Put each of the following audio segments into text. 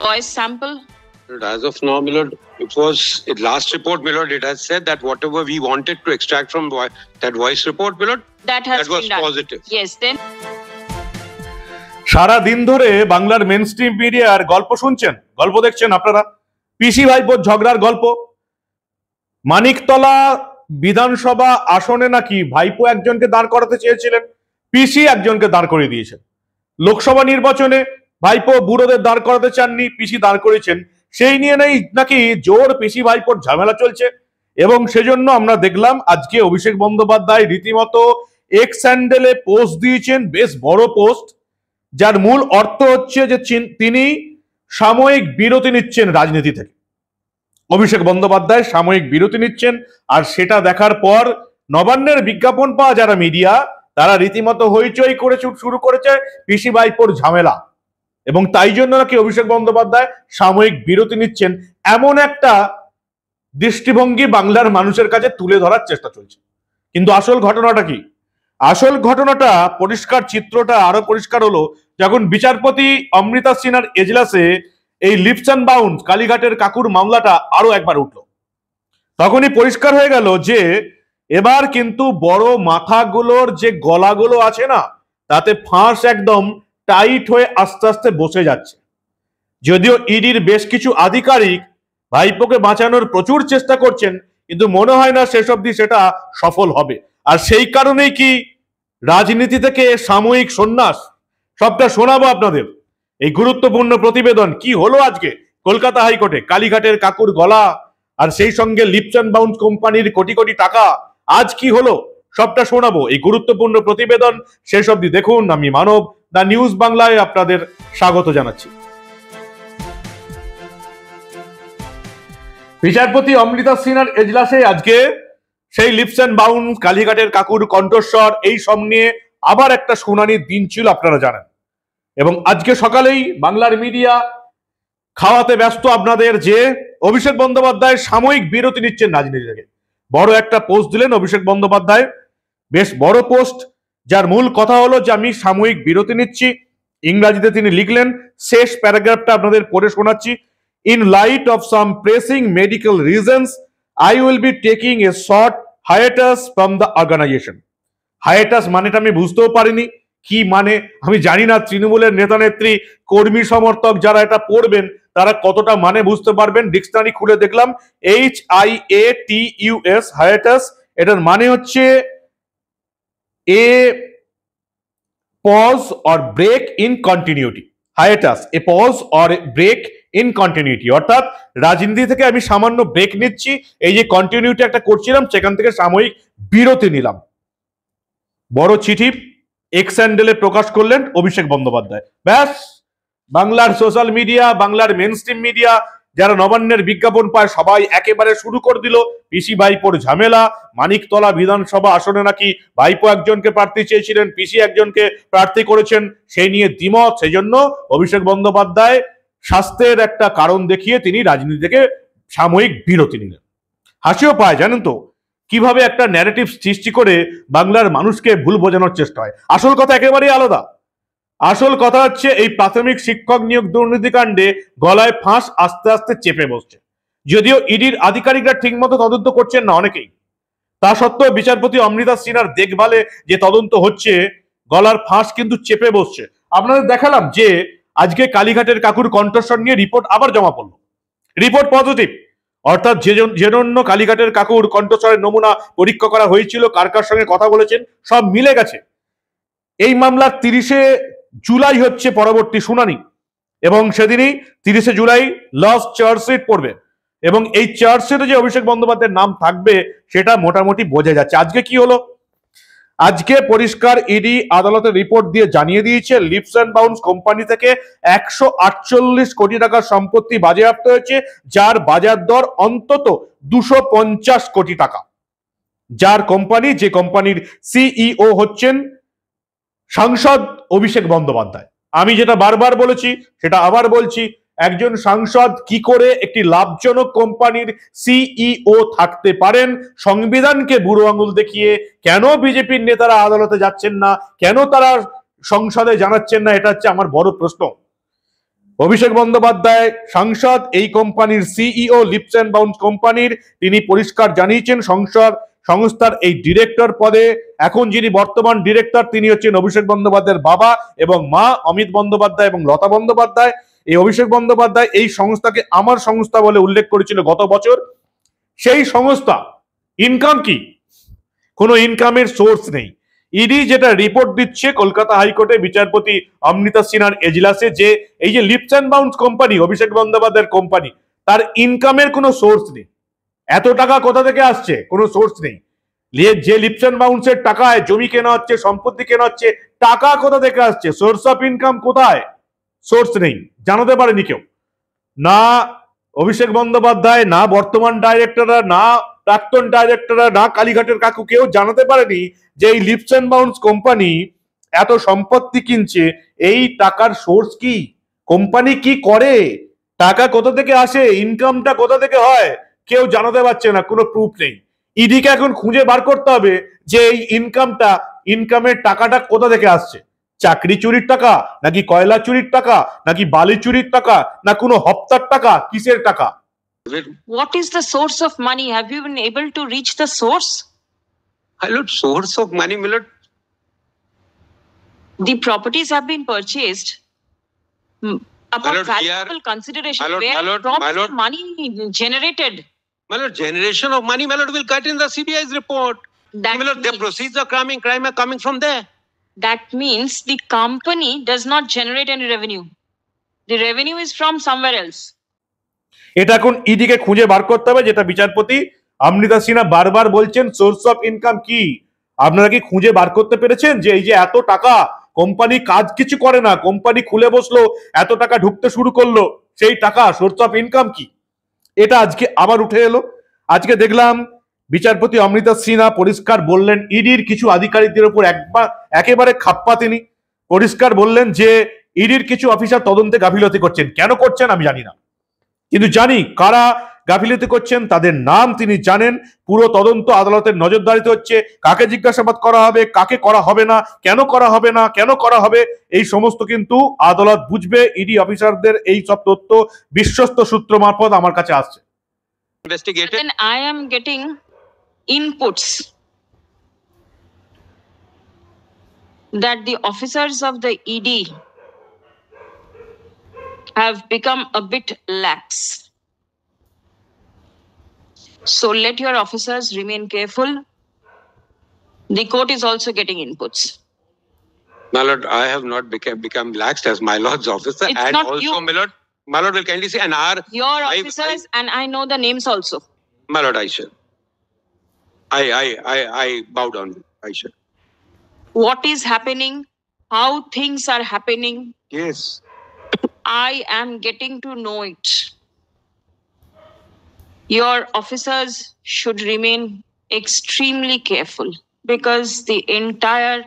voice sample? As of now, Milord, it was it last report, Milord, it has said that whatever we wanted to extract from vo- that voice report, Milord, that has that been was done. positive. Yes, then. সারা দিন ধরে বাংলার main stream মিডিয়ার গল্প শুনছেন গল্প দেখছেন আপনারা পিসি ভাইপোর ঝগড়ার গল্প মানিকতলা বিধানসভা আসনে নাকি ভাইপো একজনকে দাঁড় করাতে চেয়েছিলেন পিসি একজনকে দাঁড় করিয়ে দিয়েছেন লোকসভা নির্বাচনে ভাইপো বুড়োদের দাঁড় করাতে চাননি পিসি দাঁড় করেছেন সেই নিয়ে নেই নাকি জোর পিসি ভাইপোর ঝামেলা চলছে এবং সেজন্য আমরা দেখলাম আজকে অভিষেক বন্দ্যোপাধ্যায় রীতিমতো এক স্যান্ডেলে পোস্ট দিয়েছেন বেশ বড় পোস্ট যার মূল অর্থ হচ্ছে যে তিনি সাময়িক বিরতি নিচ্ছেন রাজনীতি থেকে অভিষেক বন্দ্যোপাধ্যায় সাময়িক বিরতি নিচ্ছেন আর সেটা দেখার পর নবান্নের বিজ্ঞাপন পাওয়া যারা মিডিয়া তারা রীতিমতো হইচই করে শুরু করেছে পিসি ভাইপোর ঝামেলা এবং তাই জন্য নাকি অভিষেক বন্দ্যোপাধ্যায় সাময়িক বিরতি নিচ্ছেন এমন একটা দৃষ্টিভঙ্গি বাংলার মানুষের কাছে তুলে ধরার চেষ্টা চলছে কিন্তু আসল ঘটনাটা কি আসল ঘটনাটা পরিষ্কার চিত্রটা আরো পরিষ্কার হলো যখন বিচারপতি অমৃতা সিনহার এজলাসে এই লিপসান বাউন্ড কালীঘাটের কাকুর মামলাটা আরো একবার উঠল তখনই পরিষ্কার হয়ে গেল যে এবার কিন্তু বড় মাথাগুলোর যে গলাগুলো আছে না তাতে ফাঁস একদম টাইট হয়ে আস্তে আস্তে বসে যাচ্ছে যদিও ইডির বেশ কিছু আধিকারিক ভাইপোকে বাঁচানোর প্রচুর চেষ্টা করছেন কিন্তু মনে হয় না শেষ অবধি সেটা সফল হবে আর সেই কারণেই কি রাজনীতি থেকে সাময়িক সন্ন্যাস সবটা শোনাবো আপনাদের এই গুরুত্বপূর্ণ প্রতিবেদন কি হলো আজকে কলকাতা হাইকোর্টে কালীঘাটের কাকুর গলা আর সেই সঙ্গে লিপচান বাউন্ড কোম্পানির কোটি কোটি টাকা আজ কি হলো সবটা শোনাবো এই গুরুত্বপূর্ণ প্রতিবেদন শেষ অব্দি দেখুন আমি মানব দ্য নিউজ বাংলায় আপনাদের স্বাগত জানাচ্ছি বিচারপতি অমৃতা সিনহার এজলাসে আজকে সেই লিপস অ্যান্ড বাউন কালীঘাটের কাকুর কণ্ঠস্বর এই সব নিয়ে আবার একটা শুনানির দিন ছিল আপনারা জানেন এবং আজকে সকালেই বাংলার মিডিয়া খাওয়াতে ব্যস্ত আপনাদের যে অভিষেক বন্দ্যোপাধ্যায় সাময়িক বিরতি নিচ্ছেন রাজনীতি থেকে বড় একটা পোস্ট দিলেন অভিষেক বন্দ্যোপাধ্যায় বেশ বড় পোস্ট যার মূল কথা হলো যে আমি সাময়িক বিরতি নিচ্ছি ইংরাজিতে তিনি লিখলেন শেষ প্যারাগ্রাফটা আপনাদের পড়ে শোনাচ্ছি in light of some pressing medical reasons I will be taking a short hiatus from the organization hiatus মানেটা আমি বুঝতেও পারিনি কি মানে আমি জানি না তৃণমূলের নেতা নেত্রী কর্মী সমর্থক যারা এটা পড়বেন তারা কতটা মানে বুঝতে পারবেন ডিকশনারি খুলে দেখলাম H I A T U S hiatus এটার মানে হচ্ছে a pause or break in continuity hiatus a pause or a break in continuity অর্থাৎ রাজনীতি থেকে আমি সামান্য ব্রেক নিচ্ছি এই যে কন্টিনিউটি একটা করছিলাম সেখান থেকে সাময়িক বিরতি নিলাম বড় চিঠি এক্স হ্যান্ডেলে প্রকাশ করলেন অভিষেক বন্দ্যোপাধ্যায় ব্যাস বাংলার সোশ্যাল মিডিয়া বাংলার মেন মিডিয়া যারা নবান্নের বিজ্ঞাপন পায় সবাই একেবারে শুরু করে দিল পিসি ভাইপোর ঝামেলা মানিকতলা বিধানসভা আসনে নাকি ভাইপো একজনকে প্রার্থী চেয়েছিলেন পিসি একজনকে প্রার্থী করেছেন সেই নিয়ে দ্বিমত সেই জন্য অভিষেক বন্দ্যোপাধ্যায় স্বাস্থ্যের একটা কারণ দেখিয়ে তিনি রাজনীতি থেকে সাময়িক বিরতি নিলেন হাসিও পায় জানেন তো কিভাবে একটা ন্যারেটিভ সৃষ্টি করে বাংলার মানুষকে ভুল বোঝানোর চেষ্টা হয় আসল কথা একেবারেই আলাদা আসল কথা হচ্ছে এই প্রাথমিক শিক্ষক নিয়োগ দুর্নীতিকাণ্ডে গলায় ফাঁস আস্তে আস্তে চেপে বসছে যদিও ইডির আধিকারিকরা ঠিকমতো তদন্ত করছেন না অনেকেই তা সত্ত্বেও বিচারপতি অমৃতা সিনহার দেখভালে যে তদন্ত হচ্ছে গলার ফাঁস কিন্তু চেপে বসছে আপনাদের দেখালাম যে আজকে কালীঘাটের কাকুর কণ্ঠস্বর নিয়ে রিপোর্ট আবার জমা পড়ল রিপোর্ট পজিটিভ অর্থাৎ যে জন্য কালীঘাটের কাকুর কণ্ঠস্বরের নমুনা পরীক্ষা করা হয়েছিল কার কার সঙ্গে কথা বলেছেন সব মিলে গেছে এই মামলার তিরিশে জুলাই হচ্ছে পরবর্তী শুনানি এবং সেদিনই তিরিশে জুলাই লস চার্জশিট পড়বে এবং এই চার্জশিটে যে অভিষেক বন্দ্যোপাধ্যায়ের নাম থাকবে সেটা মোটামুটি বোঝা যাচ্ছে আজকে কি হলো আজকে পরিষ্কার ইডি আদালতের রিপোর্ট দিয়ে জানিয়ে দিয়েছে লিপস অ্যান্ড বাউন্স কোম্পানি থেকে একশো আটচল্লিশ কোটি টাকার সম্পত্তি বাজেয়াপ্ত হয়েছে যার বাজার দর অন্তত দুশো কোটি টাকা যার কোম্পানি যে কোম্পানির সিইও হচ্ছেন সাংসদ অভিষেক বন্দ্যোপাধ্যায় আমি যেটা বারবার বলেছি সেটা আবার বলছি একজন সাংসদ কি করে একটি লাভজনক কোম্পানির সিইও থাকতে পারেন সংবিধানকে বুড়ো আঙুল দেখিয়ে কেন বিজেপির নেতারা আদালতে যাচ্ছেন না কেন তারা সংসদে জানাচ্ছেন না এটা হচ্ছে আমার বড় প্রশ্ন অভিষেক বন্দ্যোপাধ্যায় সাংসদ এই কোম্পানির সিইও লিপস অ্যান্ড বাউন্স কোম্পানির তিনি পরিষ্কার জানিয়েছেন সংসদ সংস্থার এই ডিরেক্টর পদে এখন যিনি বর্তমান ডিরেক্টর তিনি হচ্ছেন অভিষেক বন্দ্যোপাধ্যায়ের বাবা এবং মা অমিত বন্দ্যোপাধ্যায় এবং লতা বন্দ্যোপাধ্যায় এই অভিষেক বন্দ্যোপাধ্যায় এই সংস্থাকে আমার সংস্থা বলে উল্লেখ করেছিল গত বছর সেই সংস্থা ইনকাম কি কোনো ইনকামের সোর্স নেই ইডি যেটা রিপোর্ট দিচ্ছে কলকাতা হাইকোর্টে বিচারপতি অমৃতা সিনহার এজলাসে যে এই যে Leaps and Bounds company Abhishek বন্দ্যোপাধ্যায়ের কোম্পানি তার ইনকামের কোনো সোর্স নেই এত টাকা কোথা থেকে আসছে কোনো সোর্স নেই যে লিপসান বাউন্সের টাকায় জমি কেনা হচ্ছে সম্পত্তি কেনা হচ্ছে টাকা কোথা থেকে আসছে সোর্স অফ ইনকাম কোথায় সোর্স নেই জানাতে পারেনি কেউ না অভিষেক বন্দ্যোপাধ্যায় না বর্তমান ডাইরেক্টররা না প্রাক্তন ডাইরেক্টররা না কালীঘাটের কাকু কেউ জানাতে পারেনি যে এই লিপসন বাউন্স কোম্পানি এত সম্পত্তি কিনছে এই টাকার সোর্স কি কোম্পানি কি করে টাকা কোথা থেকে আসে ইনকামটা কোথা থেকে হয় কেউ জানাতে পারছে না কোনো প্রুফ নেই ইডিকে এখন খুঁজে বার করতে হবে যে এই ইনকামটা ইনকামের টাকাটা কোথা থেকে আসছে চাকরি চুরির টাকা নাকি কয়লা চুরির টাকা নাকি বালি চুরির টাকা না কোনো হপ্তার টাকা কিসের টাকা What is the source of money? Have you been able to reach the source? I look source of money, Milot. The properties have been purchased upon valuable consideration my lord, where my lord, my lord. money generated. My lord, generation of money, my lord, will cut in the CBI's report. That my lord, the proceeds of crime, crime are coming from there. That means the company does not generate any revenue. The revenue is from somewhere else. এটা এখন ইডিকে খুঁজে বার করতে হবে যেটা বিচারপতি আমৃতা সিনহা বারবার বলছেন source of income কি আপনারা কি খুঁজে বার করতে পেরেছেন যে এই যে এত টাকা কোম্পানি কাজ কিছু করে না কোম্পানি খুলে বসলো এত টাকা ঢুকতে শুরু করলো সেই টাকা সোর্স অফ ইনকাম কি এটা আজকে আবার উঠে এলো আজকে দেখলাম বিচারপতি অমৃতা সিনহা পরিষ্কার বললেন ইডির কিছু আধিকারিকদের উপর একবার একেবারে খাপ্পা তিনি পরিষ্কার বললেন যে ইডির কিছু অফিসার তদন্তে গাফিলতি করছেন কেন করছেন আমি জানি না কিন্তু জানি কারা গাফিলতি করছেন তাদের নাম তিনি জানেন পুরো তদন্ত আদালতের নজরদারিতে হচ্ছে কাকে জিজ্ঞাসাবাদ করা হবে কাকে করা হবে না কেন করা হবে না কেন করা হবে এই সমস্ত কিন্তু আদালত বুঝবে ইডি অফিসারদের এই সব তথ্য বিশ্বস্ত সূত্র মারফত আমার কাছে আসছে that the officers of the ed have become a bit lax So let your officers remain careful. The court is also getting inputs. My lord, I have not become, become laxed as my lord's officer. It's and also, you. my lord, my lord will kindly say, and our. Your officers, I, I, and I know the names also. My lord, I shall. I, I, I, I bow down. I shall. What is happening? How things are happening? Yes. I am getting to know it. Your officers should remain extremely careful because the entire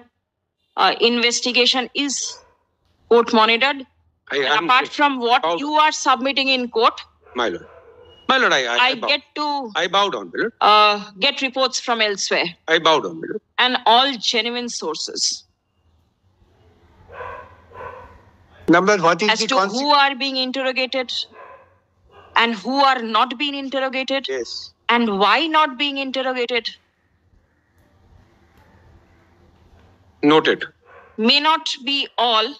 uh, investigation is court monitored. apart from what oh. you are submitting in court, my lord, my lord, I, I, I, I bow, get to I bow down, my lord. Uh, get reports from elsewhere. I bow down, my lord, and all genuine sources. Number what is as to who are being interrogated, and who are not being interrogated yes. and why not being interrogated noted may not be all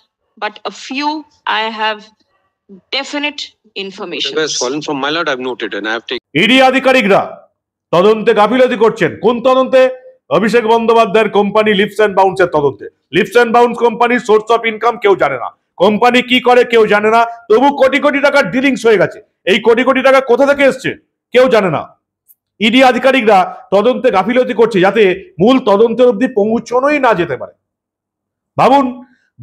but a few i have definite information has fallen from my lord have noted and i have taken ED আধিকারিকরা তদন্তে গাফিলতি করছেন কোন তদন্তে অভিষেক বন্দ্যোপাধ্যায়ের company lips and বাউন্সের তদন্তে Leaps and Bounds কোম্পানির সোর্স অফ ইনকাম কেউ জানে না কোম্পানি কি করে কেউ জানে না তবু কোটি কোটি টাকার ডিলিংস হয়ে গেছে এই কোটি কোটি টাকা কোথা থেকে এসছে কেউ জানে না ইডি e আধিকারিকরা তদন্তে গাফিলতি করছে যাতে মূল তদন্তের অব্দি পৌঁছনোই না যেতে পারে ভাবুন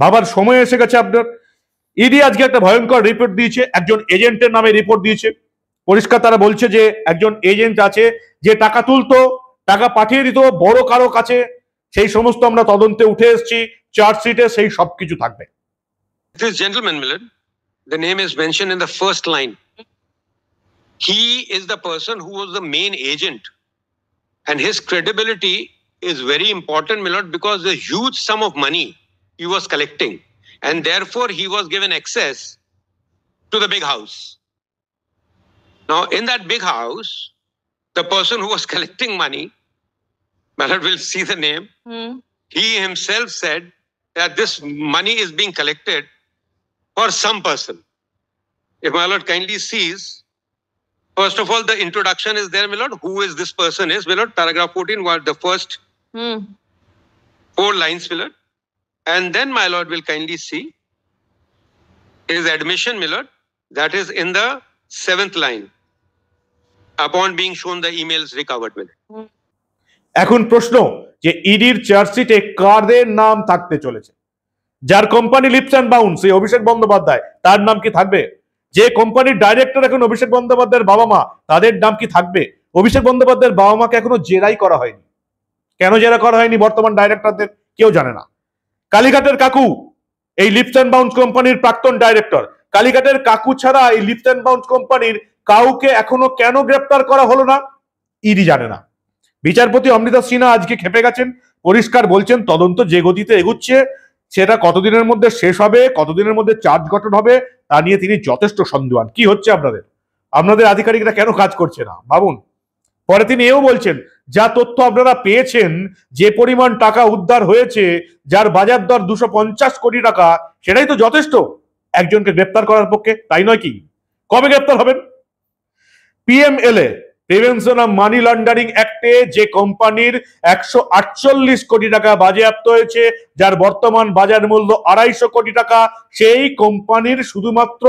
বাবার সময় এসে গেছে আপনার ইডি e আজকে একটা ভয়ঙ্কর রিপোর্ট দিয়েছে একজন এজেন্টের নামে রিপোর্ট দিয়েছে পরিষ্কার তারা বলছে যে একজন এজেন্ট আছে যে টাকা তুলতো টাকা পাঠিয়ে দিত বড় কারো কাছে সেই সমস্ত আমরা তদন্তে উঠে এসছি চার্জশিটে সেই সবকিছু থাকবে This gentleman, Millard, the name is mentioned in the first line. He is the person who was the main agent. And his credibility is very important, Millard, because the huge sum of money he was collecting. And therefore, he was given access to the big house. Now, in that big house, the person who was collecting money, Millard will see the name, mm. he himself said that this money is being collected for some person. If my Lord kindly sees, first of all, the introduction is there, my Lord. Who is this person is, my Lord? Paragraph 14, what the first hmm. four lines, my Lord. And then my Lord will kindly see his admission, my Lord. That is in the seventh line. Upon being shown the emails recovered, my Lord. এখন প্রশ্ন যে ইডির চার্জশিটে কাদের নাম থাকতে চলেছে যার company lips and bounce এই অভিষেক বন্দ্যোপাধ্যায় তার নাম কি থাকবে যে কোম্পানির ডাইরেক্টর এখন অভিষেক বন্দ্যোপাধ্যায়ের বাবা মা তাদের নাম কি থাকবে অভিষেক বন্দ্যোপাধ্যায়ের বাবা মাকে এখনো জেরাই করা হয়নি কেন জেরা করা হয়নি বর্তমান ডাইরেক্টরদের কেউ জানে না কালীঘাটের কাকু এই লিপস অ্যান্ড বাউন্স কোম্পানির প্রাক্তন ডাইরেক্টর কালীঘাটের কাকু ছাড়া এই লিপস অ্যান্ড বাউন্স কোম্পানির কাউকে এখনো কেন গ্রেপ্তার করা হলো না ইডি জানে না বিচারপতি অমৃতা সিনহা আজকে খেপে গেছেন পরিষ্কার বলছেন তদন্ত যে গতিতে এগুচ্ছে সেটা কতদিনের মধ্যে শেষ হবে কতদিনের মধ্যে চার্জ গঠন হবে তা নিয়ে তিনি যথেষ্ট সন্দেহান কি হচ্ছে আপনাদের আপনাদের আধিকারিকরা কেন কাজ করছে না ভাবুন পরে তিনি এও বলছেন যা তথ্য আপনারা পেয়েছেন যে পরিমাণ টাকা উদ্ধার হয়েছে যার বাজার দর দুশো পঞ্চাশ কোটি টাকা সেটাই তো যথেষ্ট একজনকে গ্রেপ্তার করার পক্ষে তাই নয় কি কবে গ্রেপ্তার হবেন PMLA prevention of money laundering অ্যাক্টে যে কোম্পানির একশো আটচল্লিশ কোটি টাকা বাজেয়াপ্ত হয়েছে যার বর্তমান বাজার মূল্য আড়াইশো কোটি টাকা সেই কোম্পানির শুধুমাত্র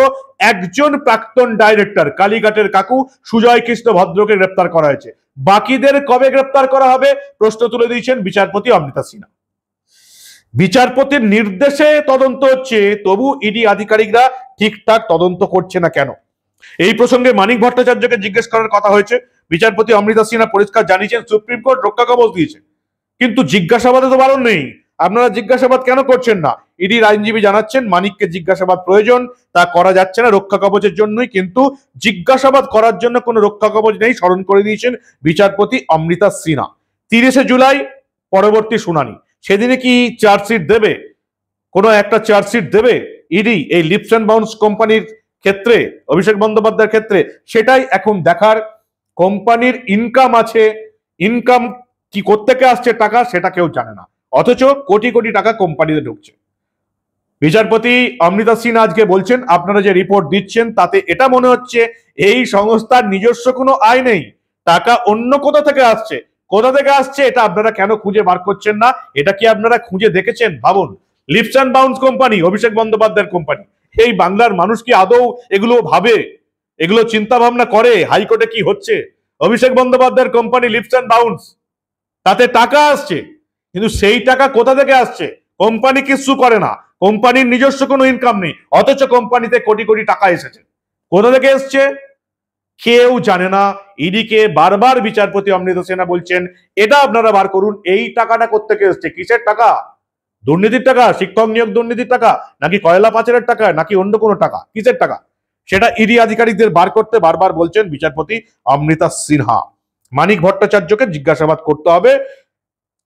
একজন প্রাক্তন ডাইরেক্টর কালীঘাটের কাকু সুজয় কৃষ্ণ ভদ্রকে গ্রেপ্তার করা হয়েছে বাকিদের কবে গ্রেপ্তার করা হবে প্রশ্ন তুলে দিয়েছেন বিচারপতি অমৃতা সিনহা বিচারপতির নির্দেশে তদন্ত হচ্ছে তবু ইডি আধিকারিকরা ঠিকঠাক তদন্ত করছে না কেন এই প্রসঙ্গে মানিক ভট্টাচার্যকে জিজ্ঞেস করার কথা হয়েছে বিচারপতি অমৃতা সিনহা পরিষ্কার জানিয়েছেন সুপ্রিম কোর্ট রক্ষা কবচ দিয়েছে কিন্তু জিজ্ঞাসাবাদে তো বারণ নেই আপনারা জিজ্ঞাসাবাদ কেন করছেন না ইডির আইনজীবী জানাচ্ছেন মানিককে জিজ্ঞাসাবাদ প্রয়োজন তা করা যাচ্ছে না রক্ষা কবচের জন্যই কিন্তু জিজ্ঞাসাবাদ করার জন্য কোনো রক্ষা কবচ নেই স্মরণ করে দিয়েছেন বিচারপতি অমৃতা সিনহা তিরিশে জুলাই পরবর্তী শুনানি সেদিনে কি চার্জশিট দেবে কোনো একটা চার্জশিট দেবে ইডি এই লিপস অ্যান্ড বাউন্স কোম্পানির ক্ষেত্রে অভিষেক বন্দ্যোপাধ্যায়ের ক্ষেত্রে সেটাই এখন দেখার কোম্পানির ইনকাম আছে ইনকাম কি কোত্থেকে আসছে টাকা সেটা কেউ জানে না অথচ কোটি কোটি টাকা কোম্পানিতে ঢুকছে বিচারপতি অমৃতা সিন আজকে বলছেন আপনারা যে রিপোর্ট দিচ্ছেন তাতে এটা মনে হচ্ছে এই সংস্থার নিজস্ব কোনো আয় নেই টাকা অন্য কোথা থেকে আসছে কোথা থেকে আসছে এটা আপনারা কেন খুঁজে বার করছেন না এটা কি আপনারা খুঁজে দেখেছেন ভাবুন Leaps and Bounds company Abhishek বন্দ্যোপাধ্যায়ের কোম্পানি এই বাংলার মানুষ কি আদৌ এগুলো ভাবে এগুলো চিন্তা ভাবনা করে হাইকোর্টে কি হচ্ছে অভিষেক বন্দ্যোপাধ্যায়ের কোম্পানি লিপস অ্যান্ড বাউন্স তাতে টাকা আসছে কিন্তু সেই টাকা কোথা থেকে আসছে কোম্পানি কিছু করে না কোম্পানির নিজস্ব কোনো ইনকাম নেই অথচ কোম্পানিতে কোটি কোটি টাকা এসেছে কোথা থেকে এসছে কেউ জানে না ইডিকে বারবার বিচারপতি অমৃত সেনা বলছেন এটা আপনারা বার করুন এই টাকাটা কোথেকে এসছে কিসের টাকা দুর্নীতির টাকা শিক্ষক নিয়োগ দুর্নীতির টাকা নাকি কয়লা পাচারের টাকা নাকি অন্য কোনো টাকা কিসের টাকা সেটা ইডি আধিকারিকদের বার করতে বারবার বলছেন বিচারপতি অমৃতা সিনহা মানিক ভট্টাচার্যকে জিজ্ঞাসাবাদ করতে হবে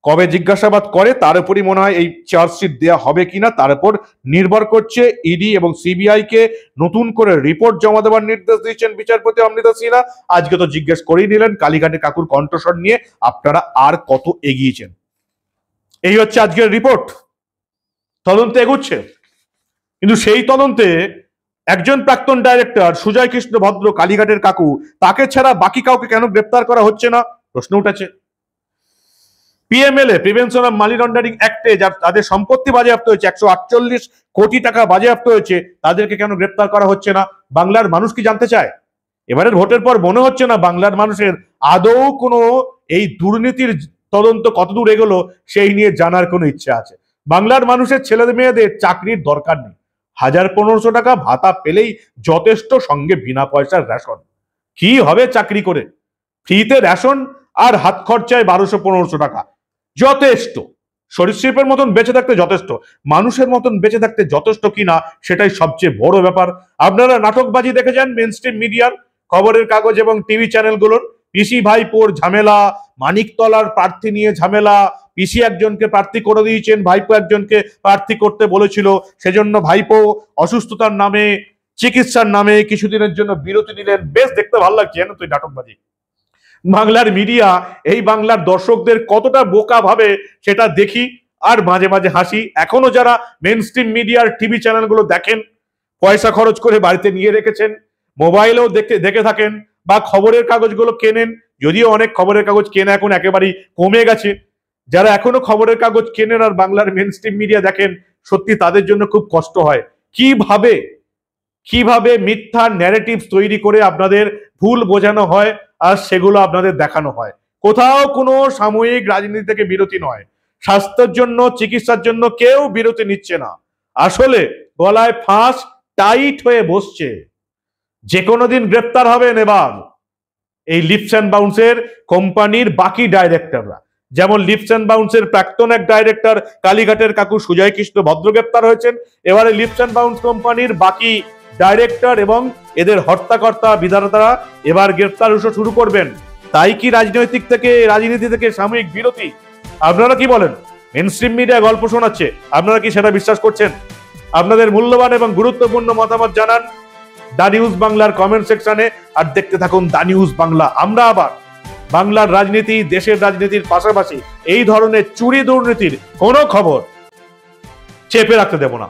কবে জিজ্ঞাসাবাদ করে তার উপরই মনে হয় এই চার্জশিট দেওয়া হবে কিনা তার উপর নির্ভর করছে ইডি এবং সিবিআই কে নতুন করে রিপোর্ট জমা দেওয়ার নির্দেশ দিয়েছেন বিচারপতি অমৃতা সিনহা আজকে তো জিজ্ঞেস করেই নিলেন কালীঘাটে কাকুর কণ্ঠস্বর নিয়ে আপনারা আর কত এগিয়েছেন এই হচ্ছে আজকের রিপোর্ট তদন্তে এগুচ্ছে কিন্তু সেই তদন্তে একজন প্রাক্তন ডাইরেক্টর সুজয় কৃষ্ণ ভদ্র কালীঘাটের কাকু তাকে ছাড়া বাকি কাউকে কেন গ্রেপ্তার করা হচ্ছে না প্রশ্ন উঠেছে PMLA prevention of money laundering অ্যাক্টে তাদের সম্পত্তি বাজেয়াপ্ত হয়েছে একশো আটচল্লিশ কোটি টাকা বাজেয়াপ্ত হয়েছে তাদেরকে কেন গ্রেপ্তার করা হচ্ছে না বাংলার মানুষ কি জানতে চায় এবারের ভোটের পর মনে হচ্ছে না বাংলার মানুষের আদৌ কোনো এই দুর্নীতির তদন্ত কতদূর এগোলো সেই নিয়ে জানার কোনো ইচ্ছা আছে বাংলার মানুষের ছেলে মেয়েদের চাকরির দরকার নেই হাজার পনেরোশো টাকা ভাতা পেলেই যথেষ্ট সঙ্গে বিনা পয়সার রেশন কি হবে চাকরি করে ফ্রিতে রেশন আর হাত খরচায় বারোশো পনেরোশো টাকা যথেষ্ট সরীসৃপের মতন বেঁচে থাকতে যথেষ্ট মানুষের মতন বেঁচে থাকতে যথেষ্ট কিনা সেটাই সবচেয়ে বড় ব্যাপার আপনারা নাটকবাজি দেখে যান মেন মিডিয়ার খবরের কাগজ এবং টিভি চ্যানেলগুলোর পিসি ভাইপোর ঝামেলা মানিকতলার প্রার্থী নিয়ে ঝামেলা পিসি একজনকে প্রার্থী করে দিয়েছেন ভাইপো একজনকে প্রার্থী করতে বলেছিল সেজন্য ভাইপো অসুস্থতার নামে চিকিৎসার নামে কিছুদিনের জন্য বিরতি দিলেন বেশ দেখতে ভালো লাগছে জানো তুই নাটকবাজি বাংলার মিডিয়া এই বাংলার দর্শকদের কতটা বোকা ভাবে সেটা দেখি আর মাঝে মাঝে হাসি এখনো যারা মেন স্ট্রিম মিডিয়ার টিভি চ্যানেলগুলো দেখেন পয়সা খরচ করে বাড়িতে নিয়ে রেখেছেন মোবাইলেও দেখে দেখে থাকেন বা খবরের কাগজগুলো কেনেন যদিও অনেক খবরের কাগজ কেনা এখন একেবারেই কমে গেছে যারা এখনো খবরের কাগজ কেনেন আর বাংলার মেন মিডিয়া দেখেন সত্যি তাদের জন্য খুব কষ্ট হয় কিভাবে কিভাবে মিথ্যা ন্যারেটিভ তৈরি করে আপনাদের ভুল বোঝানো হয় আর সেগুলো আপনাদের দেখানো হয় কোথাও কোনো সাময়িক রাজনীতি থেকে বিরতি নয় স্বাস্থ্যের জন্য চিকিৎসার জন্য কেউ বিরতি নিচ্ছে না আসলে গলায় ফাঁস টাইট হয়ে বসছে যে কোনো দিন গ্রেপ্তার হবেন এবার এই লিপস অ্যান্ড বাউন্সের কোম্পানির বাকি ডাইরেক্টররা যেমন লিপস অ্যান্ড বাউন্সের প্রাক্তন এক ডাইরেক্টর কালীঘাটের কাকু সুজয় কৃষ্ণ ভদ্র গ্রেপ্তার হয়েছেন এবারে লিপস অ্যান্ড বাউন্স কোম্পানির বাকি ডাইরেক্টর এবং এদের হত্যাকর্তা বিধাতারা এবার গ্রেপ্তার উৎস শুরু করবেন তাই কি রাজনৈতিক থেকে রাজনীতি থেকে সাময়িক বিরতি আপনারা কি বলেন মেনস্ট্রিম মিডিয়া গল্প শোনাচ্ছে আপনারা কি সেটা বিশ্বাস করছেন আপনাদের মূল্যবান এবং গুরুত্বপূর্ণ মতামত জানান দা নিউজ বাংলার কমেন্ট সেকশনে আর দেখতে থাকুন দা নিউজ বাংলা আমরা আবার বাংলার রাজনীতি দেশের রাজনীতির পাশাপাশি এই ধরনের চুরি দুর্নীতির কোনো খবর চেপে রাখতে দেব না